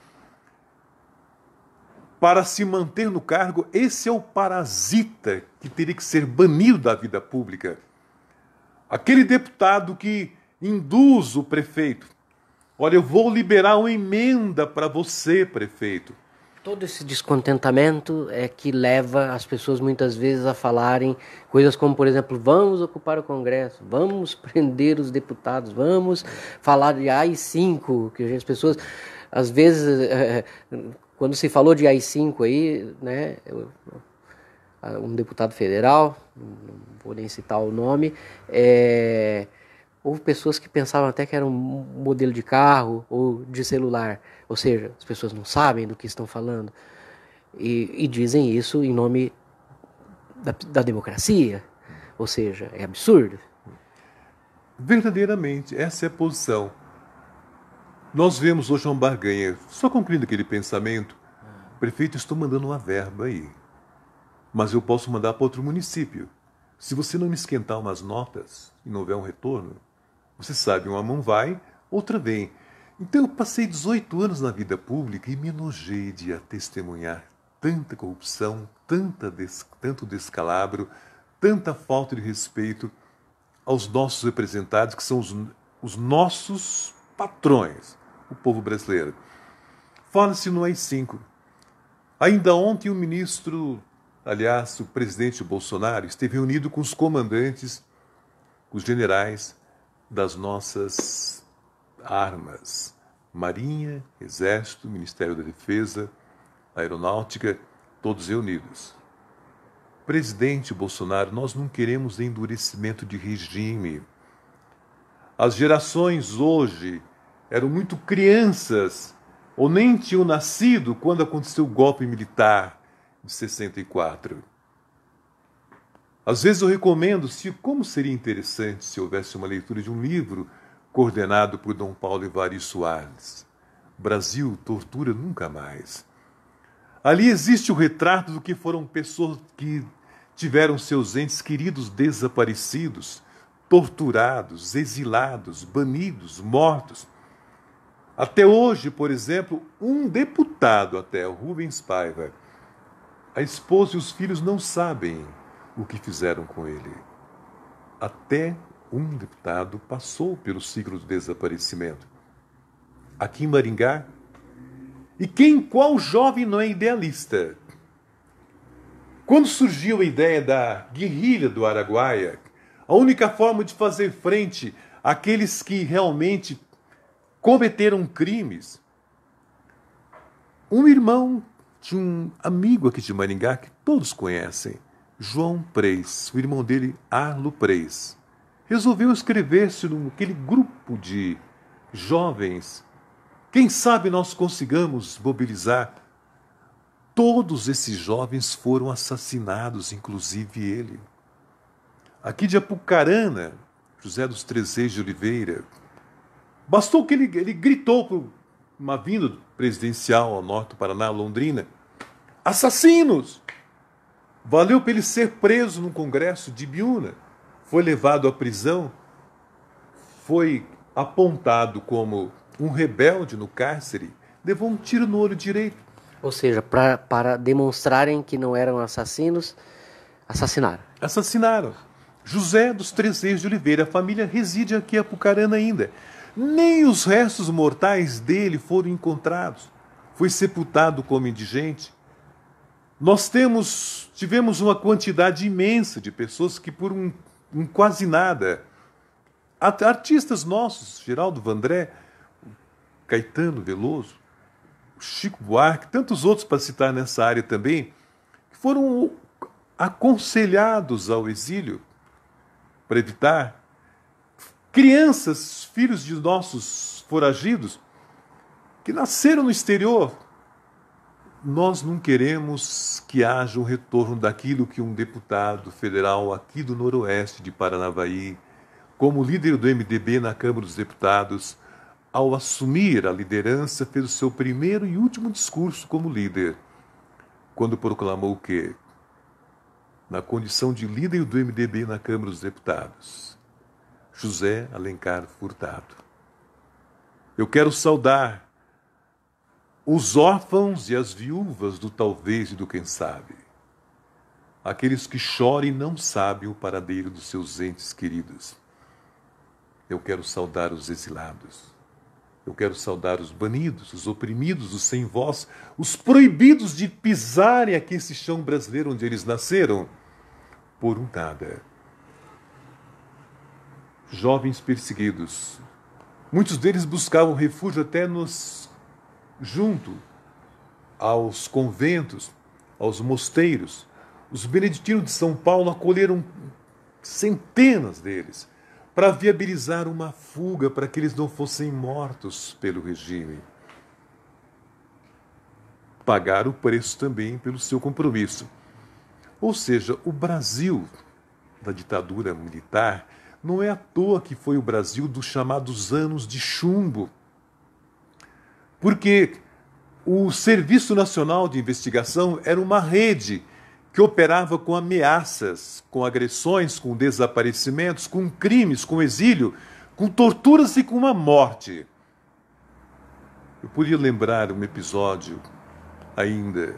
para se manter no cargo, esse é o parasita que teria que ser banido da vida pública. Aquele deputado que induz o prefeito. Olha, eu vou liberar uma emenda para você, prefeito. Todo esse descontentamento é que leva as pessoas muitas vezes a falarem coisas como, por exemplo, vamos ocupar o Congresso, vamos (laughs) prender os deputados, vamos falar de AI-5, que as pessoas às vezes eh, eh, quando se falou de AI-5 aí, né, um deputado federal, não vou nem citar o nome, é, houve pessoas que pensavam até que era um modelo de carro ou de celular, ou seja, as pessoas não sabem do que estão falando e, e dizem isso em nome da, da, democracia, ou seja, é absurdo. Verdadeiramente, essa é a posição nós vemos hoje uma barganha. Só concluindo aquele pensamento, prefeito, estou mandando uma verba aí, mas eu posso mandar para outro município. Se você não me esquentar umas notas e não houver um retorno, você sabe, uma mão vai, outra vem. Então eu passei 18 anos na vida pública e me enojei de a testemunhar tanta corrupção, tanta des... tanto descalabro, tanta falta de respeito aos nossos representados, que são os, os nossos patrões o povo brasileiro. Fala-se no AI-5. Ainda ontem o ministro, aliás, o presidente Bolsonaro, esteve reunido com os comandantes, os generais das nossas armas, Marinha, Exército, Ministério da Defesa, Aeronáutica, todos reunidos. Presidente Bolsonaro, nós não queremos endurecimento de regime. As gerações hoje eram muito crianças ou nem tinham nascido quando aconteceu o golpe militar de 64. Às vezes eu recomendo se como seria interessante se houvesse uma leitura de um livro coordenado por Dom Paulo Evaristo Soares. Brasil, tortura nunca mais. Ali existe o retrato do que foram pessoas que tiveram seus entes queridos desaparecidos, torturados, exilados, banidos, mortos até hoje, por exemplo, um deputado, até o Rubens Paiva, a esposa e os filhos não sabem o que fizeram com ele. Até um deputado passou pelo ciclo do desaparecimento. Aqui em Maringá. E quem, qual jovem não é idealista? Quando surgiu a ideia da guerrilha do Araguaia, a única forma de fazer frente àqueles que realmente cometeram crimes. Um irmão de um amigo aqui de Maringá que todos conhecem, João Preis, o irmão dele, Arlo Preis, resolveu inscrever-se naquele grupo de jovens. Quem sabe nós consigamos mobilizar. Todos esses jovens foram assassinados, inclusive ele. Aqui de Apucarana, José dos Trezeiros de Oliveira, Bastou que ele, ele gritou para uma vinda presidencial ao norte do Paraná, Londrina: assassinos! Valeu para ele ser preso no Congresso de Biúna, foi levado à prisão, foi apontado como um rebelde no cárcere, levou um tiro no olho direito. Ou seja, pra, para demonstrarem que não eram assassinos, assassinaram. Assassinaram. José dos Três de Oliveira, a família reside aqui a Apucarana ainda nem os restos mortais dele foram encontrados. Foi sepultado como indigente. Nós temos, tivemos uma quantidade imensa de pessoas que, por um, um quase nada, artistas nossos, Geraldo Vandré, Caetano Veloso, Chico Buarque, tantos outros para citar nessa área também, que foram aconselhados ao exílio para evitar crianças, filhos de nossos foragidos, que nasceram no exterior, nós não queremos que haja um retorno daquilo que um deputado federal aqui do Noroeste de Paranavaí, como líder do MDB na Câmara dos Deputados, ao assumir a liderança, fez o seu primeiro e último discurso como líder, quando proclamou que, na condição de líder do MDB na Câmara dos Deputados, José Alencar Furtado. Eu quero saudar os órfãos e as viúvas do talvez e do quem sabe, aqueles que choram e não sabem o paradeiro dos seus entes queridos. Eu quero saudar os exilados. Eu quero saudar os banidos, os oprimidos, os sem voz, os proibidos de pisarem aqui esse chão brasileiro onde eles nasceram por um nada jovens perseguidos. Muitos deles buscavam refúgio até nos junto aos conventos, aos mosteiros. Os beneditinos de São Paulo acolheram centenas deles para viabilizar uma fuga para que eles não fossem mortos pelo regime. Pagaram o preço também pelo seu compromisso. Ou seja, o Brasil da ditadura militar não é à toa que foi o Brasil dos chamados anos de chumbo. Porque o Serviço Nacional de Investigação era uma rede que operava com ameaças, com agressões, com desaparecimentos, com crimes, com exílio, com torturas e com uma morte. Eu podia lembrar um episódio ainda.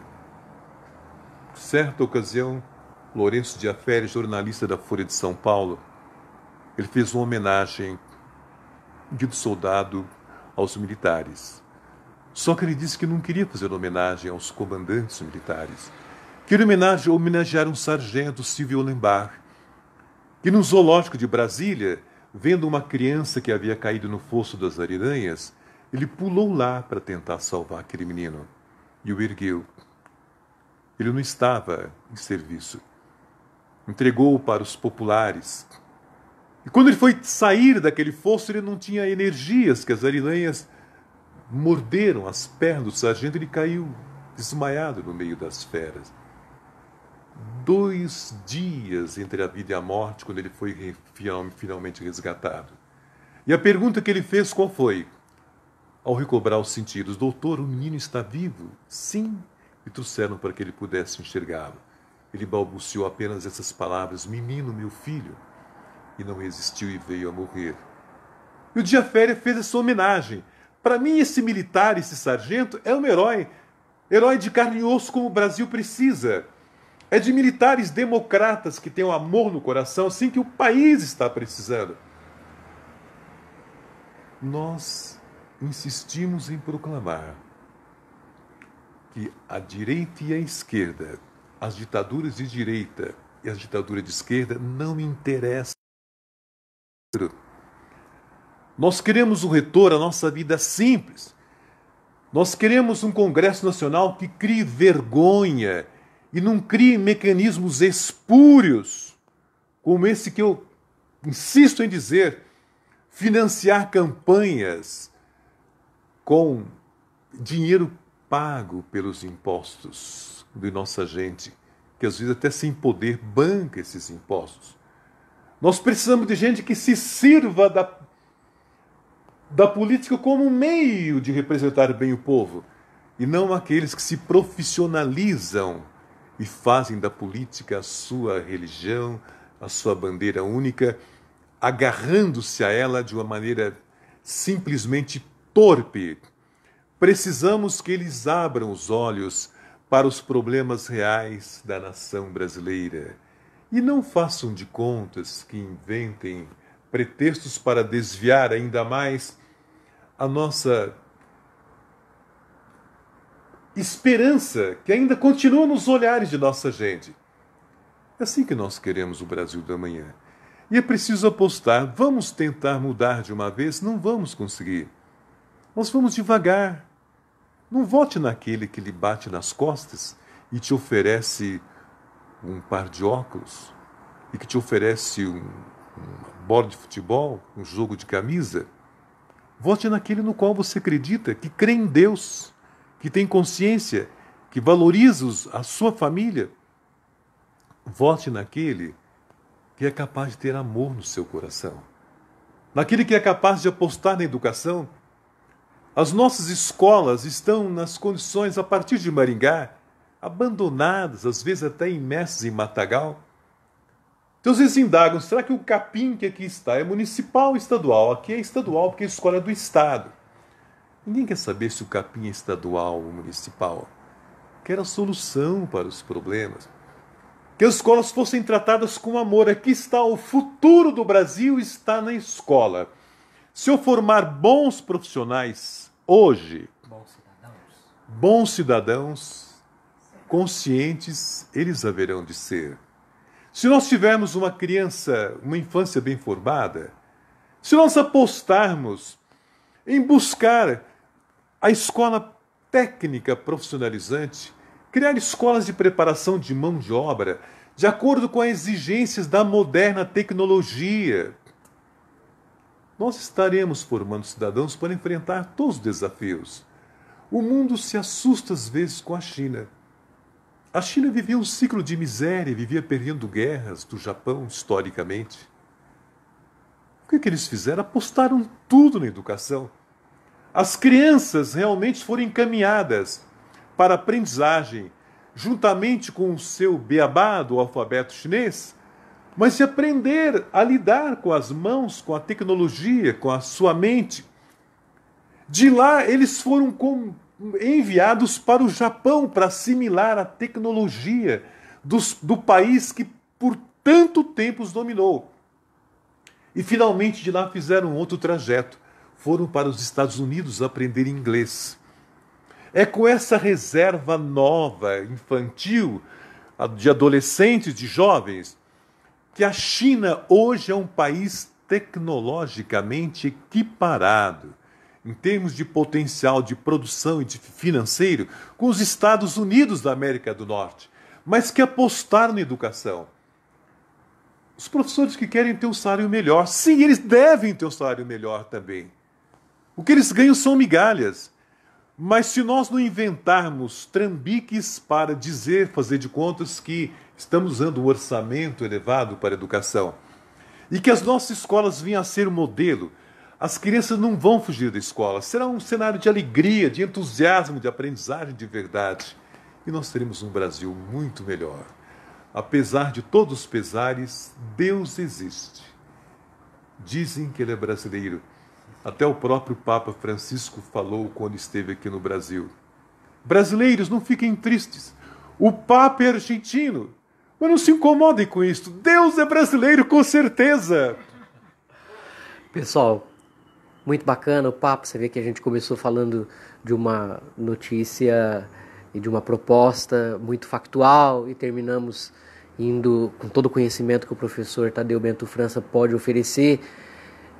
Certa ocasião, Lourenço de Afere, jornalista da Folha de São Paulo, ele fez uma homenagem de soldado aos militares. Só que ele disse que não queria fazer homenagem aos comandantes militares. Queria homenagem, homenagear um sargento, Silvio Lembach, que no zoológico de Brasília, vendo uma criança que havia caído no fosso das ariranhas, ele pulou lá para tentar salvar aquele menino e o ergueu. Ele não estava em serviço. Entregou-o para os populares, e quando ele foi sair daquele fosso, ele não tinha energias, que as ariranhas morderam as pernas do sargento e ele caiu desmaiado no meio das feras. Dois dias entre a vida e a morte, quando ele foi finalmente resgatado. E a pergunta que ele fez qual foi? Ao recobrar os sentidos, doutor, o menino está vivo? Sim, e trouxeram para que ele pudesse enxergá-lo. Ele balbuciou apenas essas palavras: Menino, meu filho e não resistiu e veio a morrer. E o Dia Féria fez essa homenagem. Para mim, esse militar, esse sargento, é um herói. Herói de carne e osso como o Brasil precisa. É de militares democratas que têm um amor no coração, assim que o país está precisando. Nós insistimos em proclamar que a direita e a esquerda, as ditaduras de direita e as ditaduras de esquerda, não interessam. Pedro. Nós queremos um retorno à nossa vida simples. Nós queremos um Congresso Nacional que crie vergonha e não crie mecanismos espúrios, como esse que eu insisto em dizer, financiar campanhas com dinheiro pago pelos impostos de nossa gente, que às vezes até sem poder banca esses impostos. Nós precisamos de gente que se sirva da, da política como um meio de representar bem o povo, e não aqueles que se profissionalizam e fazem da política a sua religião, a sua bandeira única, agarrando-se a ela de uma maneira simplesmente torpe. Precisamos que eles abram os olhos para os problemas reais da nação brasileira e não façam de contas que inventem pretextos para desviar ainda mais a nossa esperança que ainda continua nos olhares de nossa gente. É assim que nós queremos o Brasil da manhã. E é preciso apostar. Vamos tentar mudar de uma vez? Não vamos conseguir. Nós vamos devagar. Não vote naquele que lhe bate nas costas e te oferece um par de óculos e que te oferece um, uma bola de futebol, um jogo de camisa, vote naquele no qual você acredita, que crê em Deus, que tem consciência, que valoriza a sua família. Vote naquele que é capaz de ter amor no seu coração, naquele que é capaz de apostar na educação. As nossas escolas estão nas condições, a partir de Maringá, abandonadas, às vezes até imersas em matagal. Então eles indagam, será que o capim que aqui está é municipal ou estadual? Aqui é estadual porque a escola é do Estado. Ninguém quer saber se o capim é estadual ou municipal. Quer a solução para os problemas. Que as escolas fossem tratadas com amor. Aqui está o futuro do Brasil, está na escola. Se eu formar bons profissionais hoje, bons cidadãos, bons cidadãos conscientes eles haverão de ser. Se nós tivermos uma criança, uma infância bem formada, se nós apostarmos em buscar a escola técnica profissionalizante, criar escolas de preparação de mão de obra de acordo com as exigências da moderna tecnologia, nós estaremos formando cidadãos para enfrentar todos os desafios. O mundo se assusta às vezes com a China a China vivia um ciclo de miséria, vivia perdendo guerras do Japão historicamente. O que, é que eles fizeram? Apostaram tudo na educação. As crianças realmente foram encaminhadas para a aprendizagem, juntamente com o seu beabá do alfabeto chinês, mas se aprender a lidar com as mãos, com a tecnologia, com a sua mente. De lá eles foram com enviados para o Japão para assimilar a tecnologia dos, do país que por tanto tempo os dominou. E finalmente de lá fizeram outro trajeto. Foram para os Estados Unidos aprender inglês. É com essa reserva nova, infantil, de adolescentes, de jovens, que a China hoje é um país tecnologicamente equiparado em termos de potencial de produção e de financeiro com os Estados Unidos da América do Norte, mas que apostaram na educação. Os professores que querem ter um salário melhor, sim, eles devem ter um salário melhor também. O que eles ganham são migalhas. Mas se nós não inventarmos trambiques para dizer, fazer de contas que estamos usando um orçamento elevado para a educação e que as nossas escolas vinham a ser o um modelo, as crianças não vão fugir da escola. Será um cenário de alegria, de entusiasmo, de aprendizagem de verdade. E nós teremos um Brasil muito melhor. Apesar de todos os pesares, Deus existe. Dizem que ele é brasileiro. Até o próprio Papa Francisco falou quando esteve aqui no Brasil. Brasileiros, não fiquem tristes. O Papa é argentino. Mas não se incomodem com isso. Deus é brasileiro, com certeza. Pessoal, muito bacana o papo, você vê que a gente começou falando de uma notícia e de uma proposta muito factual e terminamos indo com todo o conhecimento que o professor Tadeu Bento França pode oferecer.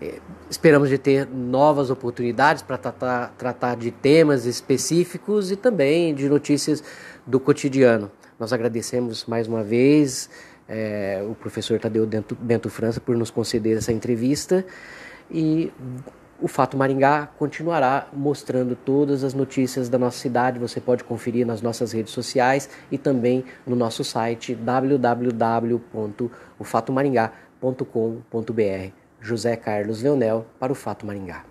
É, esperamos de ter novas oportunidades para tratar, tratar de temas específicos e também de notícias do cotidiano. Nós agradecemos mais uma vez é, o professor Tadeu Bento França por nos conceder essa entrevista e o Fato Maringá continuará mostrando todas as notícias da nossa cidade. Você pode conferir nas nossas redes sociais e também no nosso site www.ofatomaringá.com.br. José Carlos Leonel para o Fato Maringá.